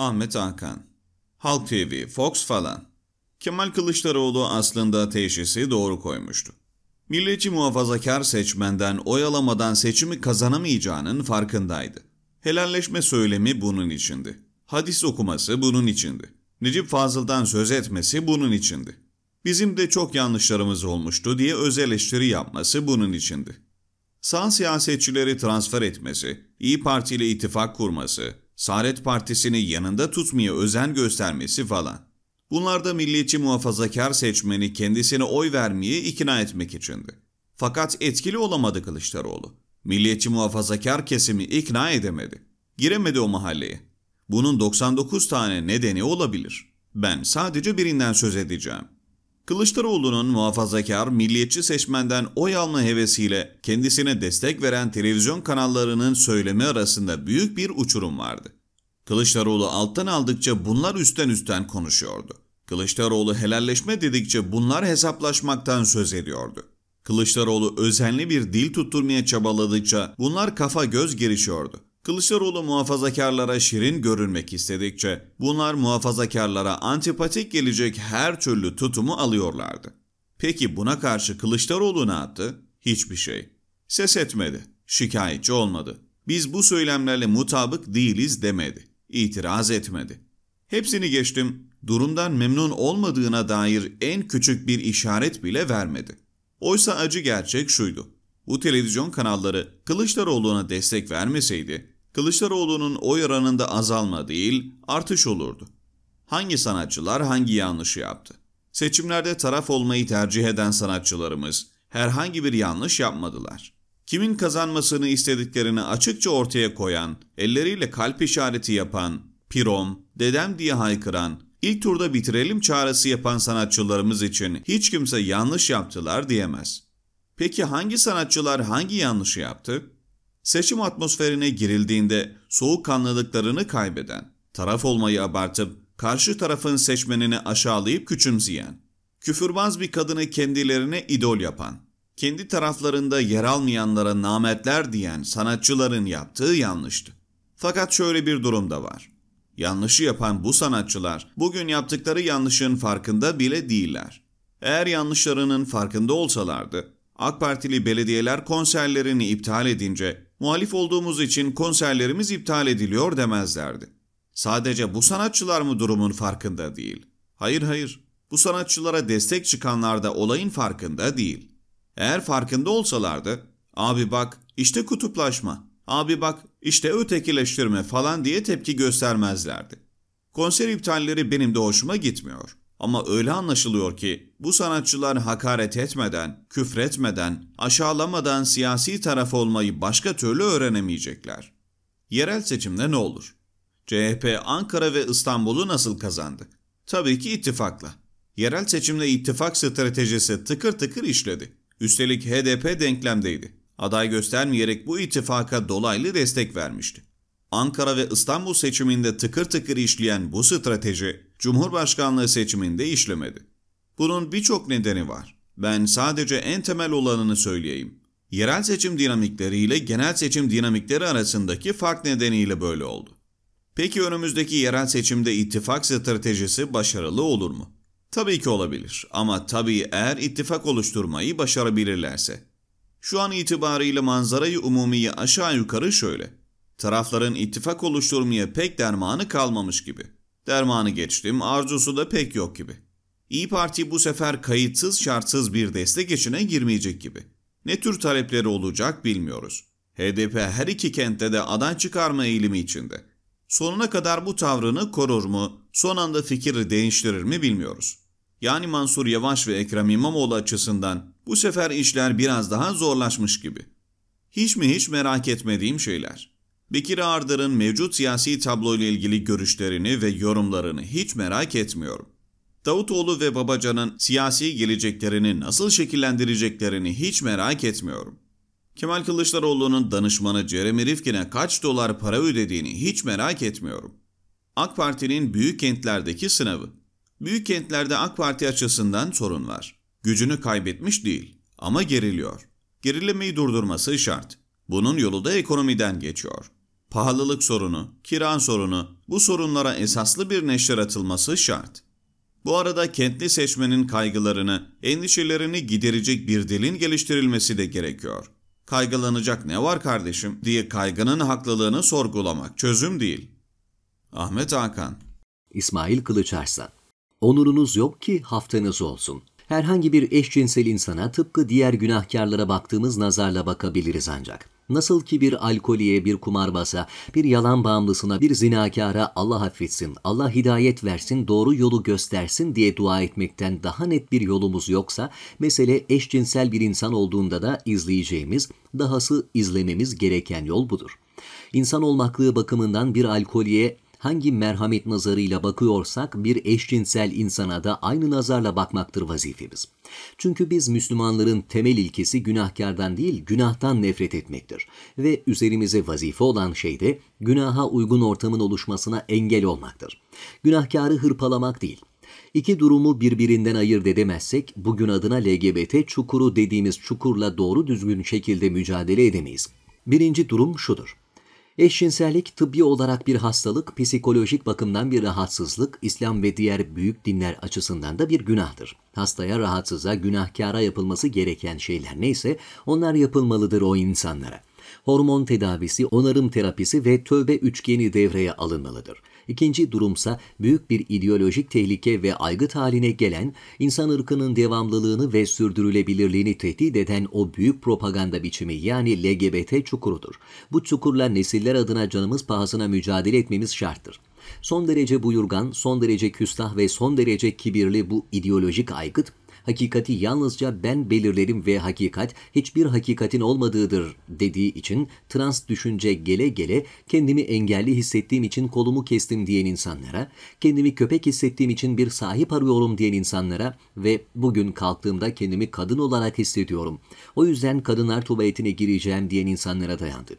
Ahmet Hakan, Halk TV, Fox falan. Kemal Kılıçdaroğlu aslında teşhisi doğru koymuştu. Milliyetçi muhafazakar seçmenden oyalamadan seçimi kazanamayacağının farkındaydı. Helalleşme söylemi bunun içindi. Hadis okuması bunun içindi. Necip Fazıl'dan söz etmesi bunun içindi. Bizim de çok yanlışlarımız olmuştu diye öz eleştiri yapması bunun içindi. Sağ siyasetçileri transfer etmesi, İyi Parti ile ittifak kurması, Saadet Partisi'ni yanında tutmaya özen göstermesi falan. Bunlar da milliyetçi muhafazakar seçmeni kendisine oy vermeye ikna etmek içindi. Fakat etkili olamadı Kılıçdaroğlu. Milliyetçi muhafazakar kesimi ikna edemedi. Giremedi o mahalleye. Bunun 99 tane nedeni olabilir. Ben sadece birinden söz edeceğim. Kılıçdaroğlu'nun muhafazakar, milliyetçi seçmenden oy alma hevesiyle kendisine destek veren televizyon kanallarının söylemi arasında büyük bir uçurum vardı. Kılıçdaroğlu alttan aldıkça bunlar üstten üstten konuşuyordu. Kılıçdaroğlu helalleşme dedikçe bunlar hesaplaşmaktan söz ediyordu. Kılıçdaroğlu özenli bir dil tutturmaya çabaladıkça bunlar kafa göz girişiyordu. Kılıçdaroğlu muhafazakarlara şirin görünmek istedikçe bunlar muhafazakarlara antipatik gelecek her türlü tutumu alıyorlardı. Peki buna karşı Kılıçdaroğlu ne yaptı? Hiçbir şey. Ses etmedi, şikayetçi olmadı. Biz bu söylemlerle mutabık değiliz demedi itiraz etmedi. Hepsini geçtim, durumdan memnun olmadığına dair en küçük bir işaret bile vermedi. Oysa acı gerçek şuydu. Bu televizyon kanalları Kılıçdaroğlu'na destek vermeseydi, Kılıçdaroğlu'nun oy oranında azalma değil, artış olurdu. Hangi sanatçılar hangi yanlışı yaptı? Seçimlerde taraf olmayı tercih eden sanatçılarımız herhangi bir yanlış yapmadılar kimin kazanmasını istediklerini açıkça ortaya koyan, elleriyle kalp işareti yapan, pirom, dedem diye haykıran, ilk turda bitirelim çağrısı yapan sanatçılarımız için hiç kimse yanlış yaptılar diyemez. Peki hangi sanatçılar hangi yanlışı yaptı? Seçim atmosferine girildiğinde soğukkanlılıklarını kaybeden, taraf olmayı abartıp karşı tarafın seçmenini aşağılayıp küçümseyen, küfürbaz bir kadını kendilerine idol yapan, kendi taraflarında yer almayanlara nametler diyen sanatçıların yaptığı yanlıştı. Fakat şöyle bir durum da var. Yanlışı yapan bu sanatçılar bugün yaptıkları yanlışın farkında bile değiller. Eğer yanlışlarının farkında olsalardı, AK Partili belediyeler konserlerini iptal edince muhalif olduğumuz için konserlerimiz iptal ediliyor demezlerdi. Sadece bu sanatçılar mı durumun farkında değil? Hayır hayır, bu sanatçılara destek çıkanlar da olayın farkında değil. Eğer farkında olsalardı, abi bak işte kutuplaşma, abi bak işte ötekileştirme falan diye tepki göstermezlerdi. Konser iptalleri benim de hoşuma gitmiyor. Ama öyle anlaşılıyor ki bu sanatçılar hakaret etmeden, küfretmeden, aşağılamadan siyasi taraf olmayı başka türlü öğrenemeyecekler. Yerel seçimde ne olur? CHP Ankara ve İstanbul'u nasıl kazandı? Tabii ki ittifakla. Yerel seçimde ittifak stratejisi tıkır tıkır işledi. Üstelik HDP denklemdeydi. Aday göstermeyerek bu ittifaka dolaylı destek vermişti. Ankara ve İstanbul seçiminde tıkır tıkır işleyen bu strateji Cumhurbaşkanlığı seçiminde işlemedi. Bunun birçok nedeni var. Ben sadece en temel olanını söyleyeyim. Yerel seçim dinamikleri ile genel seçim dinamikleri arasındaki fark nedeniyle böyle oldu. Peki önümüzdeki yerel seçimde ittifak stratejisi başarılı olur mu? Tabii ki olabilir ama tabii eğer ittifak oluşturmayı başarabilirlerse. Şu an itibariyle manzarayı umumiye aşağı yukarı şöyle. Tarafların ittifak oluşturmaya pek dermanı kalmamış gibi. Dermanı geçtim, arzusu da pek yok gibi. İyi Parti bu sefer kayıtsız şartsız bir destek içine girmeyecek gibi. Ne tür talepleri olacak bilmiyoruz. HDP her iki kentte de aday çıkarma eğilimi içinde. Sonuna kadar bu tavrını korur mu, son anda fikir değiştirir mi bilmiyoruz. Yani Mansur Yavaş ve Ekrem İmamoğlu açısından bu sefer işler biraz daha zorlaşmış gibi. Hiç mi hiç merak etmediğim şeyler. Bekir Ardır'ın mevcut siyasi tabloyla ilgili görüşlerini ve yorumlarını hiç merak etmiyorum. Davutoğlu ve Babacan'ın siyasi geleceklerini nasıl şekillendireceklerini hiç merak etmiyorum. Kemal Kılıçdaroğlu'nun danışmanı Jeremy Rifkin'e kaç dolar para ödediğini hiç merak etmiyorum. AK Parti'nin büyük kentlerdeki sınavı. Büyük kentlerde AK Parti açısından sorun var. Gücünü kaybetmiş değil ama geriliyor. Gerilemeyi durdurması şart. Bunun yolu da ekonomiden geçiyor. Pahalılık sorunu, kira sorunu, bu sorunlara esaslı bir neşter atılması şart. Bu arada kentli seçmenin kaygılarını, endişelerini giderecek bir dilin geliştirilmesi de gerekiyor.'' Kaygılanacak ne var kardeşim diye kaygının haklılığını sorgulamak çözüm değil. Ahmet Hakan İsmail Kılıçarslan Onurunuz yok ki haftanız olsun. Herhangi bir eşcinsel insana tıpkı diğer günahkarlara baktığımız nazarla bakabiliriz ancak. Nasıl ki bir alkoliye, bir kumarbasa, bir yalan bağımlısına, bir zinakara Allah affetsin, Allah hidayet versin, doğru yolu göstersin diye dua etmekten daha net bir yolumuz yoksa, mesele eşcinsel bir insan olduğunda da izleyeceğimiz, dahası izlememiz gereken yol budur. İnsan olmaklığı bakımından bir alkoliye hangi merhamet nazarıyla bakıyorsak bir eşcinsel insana da aynı nazarla bakmaktır vazifemiz. Çünkü biz Müslümanların temel ilkesi günahkardan değil günahtan nefret etmektir. Ve üzerimize vazife olan şey de günaha uygun ortamın oluşmasına engel olmaktır. Günahkarı hırpalamak değil. İki durumu birbirinden ayırt edemezsek bugün adına LGBT çukuru dediğimiz çukurla doğru düzgün şekilde mücadele edemeyiz. Birinci durum şudur. Eşcinsellik tıbbi olarak bir hastalık, psikolojik bakımdan bir rahatsızlık, İslam ve diğer büyük dinler açısından da bir günahtır. Hastaya, rahatsıza, günahkara yapılması gereken şeyler neyse onlar yapılmalıdır o insanlara hormon tedavisi, onarım terapisi ve tövbe üçgeni devreye alınmalıdır. İkinci durumsa büyük bir ideolojik tehlike ve aygıt haline gelen, insan ırkının devamlılığını ve sürdürülebilirliğini tehdit eden o büyük propaganda biçimi yani LGBT çukurudur. Bu çukurla nesiller adına canımız pahasına mücadele etmemiz şarttır. Son derece buyurgan, son derece küstah ve son derece kibirli bu ideolojik aygıt hakikati yalnızca ben belirlerim ve hakikat hiçbir hakikatin olmadığıdır dediği için trans düşünce gele gele kendimi engelli hissettiğim için kolumu kestim diyen insanlara, kendimi köpek hissettiğim için bir sahip arıyorum diyen insanlara ve bugün kalktığımda kendimi kadın olarak hissediyorum. O yüzden kadınlar tuvaletine gireceğim diyen insanlara dayandı.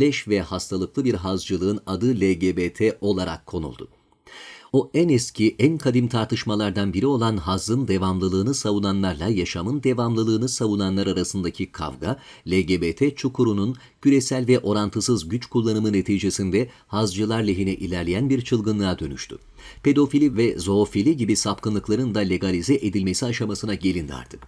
Leş ve hastalıklı bir hazcılığın adı LGBT olarak konuldu o en eski, en kadim tartışmalardan biri olan hazın devamlılığını savunanlarla yaşamın devamlılığını savunanlar arasındaki kavga, LGBT çukurunun küresel ve orantısız güç kullanımı neticesinde hazcılar lehine ilerleyen bir çılgınlığa dönüştü. Pedofili ve zoofili gibi sapkınlıkların da legalize edilmesi aşamasına gelindi artık.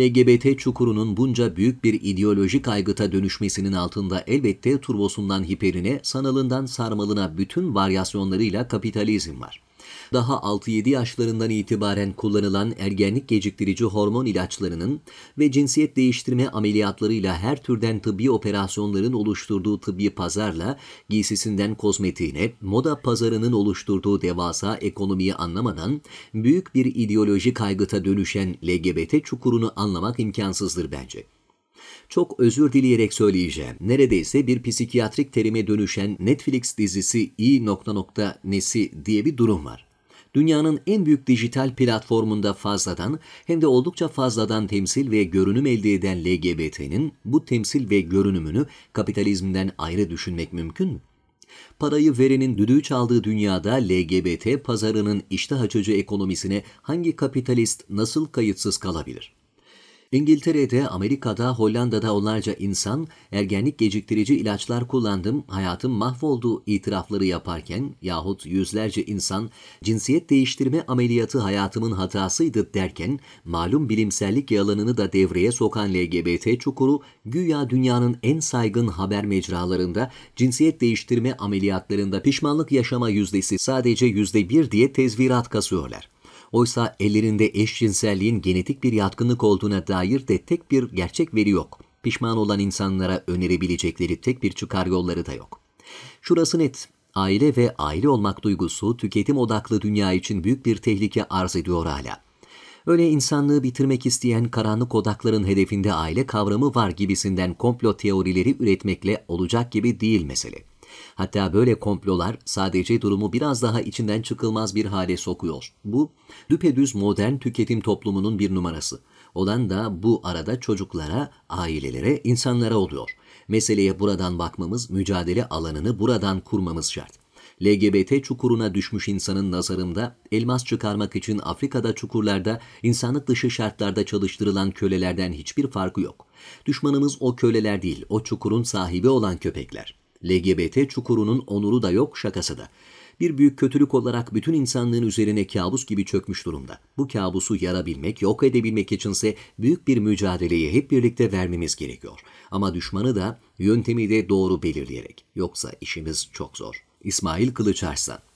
LGBT çukurunun bunca büyük bir ideolojik aygıta dönüşmesinin altında elbette turbosundan hiperine, sanalından sarmalına bütün varyasyonlarıyla kapitalizm var. Daha 6-7 yaşlarından itibaren kullanılan ergenlik geciktirici hormon ilaçlarının ve cinsiyet değiştirme ameliyatlarıyla her türden tıbbi operasyonların oluşturduğu tıbbi pazarla giysisinden kozmetiğine, moda pazarının oluşturduğu devasa ekonomiyi anlamadan büyük bir ideoloji kaygıta dönüşen LGBT çukurunu anlamak imkansızdır bence. Çok özür dileyerek söyleyeceğim. Neredeyse bir psikiyatrik terime dönüşen Netflix dizisi i nokta nokta nesi diye bir durum var dünyanın en büyük dijital platformunda fazladan hem de oldukça fazladan temsil ve görünüm elde eden LGBT'nin bu temsil ve görünümünü kapitalizmden ayrı düşünmek mümkün mü? Parayı verenin düdüğü çaldığı dünyada LGBT pazarının iştah açıcı ekonomisine hangi kapitalist nasıl kayıtsız kalabilir? İngiltere'de, Amerika'da, Hollanda'da onlarca insan ergenlik geciktirici ilaçlar kullandım, hayatım mahvoldu itirafları yaparken yahut yüzlerce insan cinsiyet değiştirme ameliyatı hayatımın hatasıydı derken malum bilimsellik yalanını da devreye sokan LGBT çukuru güya dünyanın en saygın haber mecralarında cinsiyet değiştirme ameliyatlarında pişmanlık yaşama yüzdesi sadece yüzde bir diye tezvirat kasıyorlar. Oysa ellerinde eşcinselliğin genetik bir yatkınlık olduğuna dair de tek bir gerçek veri yok. Pişman olan insanlara önerebilecekleri tek bir çıkar yolları da yok. Şurası net, aile ve aile olmak duygusu tüketim odaklı dünya için büyük bir tehlike arz ediyor hala. Öyle insanlığı bitirmek isteyen karanlık odakların hedefinde aile kavramı var gibisinden komplo teorileri üretmekle olacak gibi değil mesele. Hatta böyle komplolar sadece durumu biraz daha içinden çıkılmaz bir hale sokuyor. Bu düpedüz modern tüketim toplumunun bir numarası. Olan da bu arada çocuklara, ailelere, insanlara oluyor. Meseleye buradan bakmamız, mücadele alanını buradan kurmamız şart. LGBT çukuruna düşmüş insanın nazarında elmas çıkarmak için Afrika'da çukurlarda insanlık dışı şartlarda çalıştırılan kölelerden hiçbir farkı yok. Düşmanımız o köleler değil, o çukurun sahibi olan köpekler. LGBT çukurunun onuru da yok şakası da. Bir büyük kötülük olarak bütün insanlığın üzerine kabus gibi çökmüş durumda. Bu kabusu yarabilmek, yok edebilmek içinse büyük bir mücadeleyi hep birlikte vermemiz gerekiyor. Ama düşmanı da yöntemi de doğru belirleyerek. Yoksa işimiz çok zor. İsmail Kılıçarslan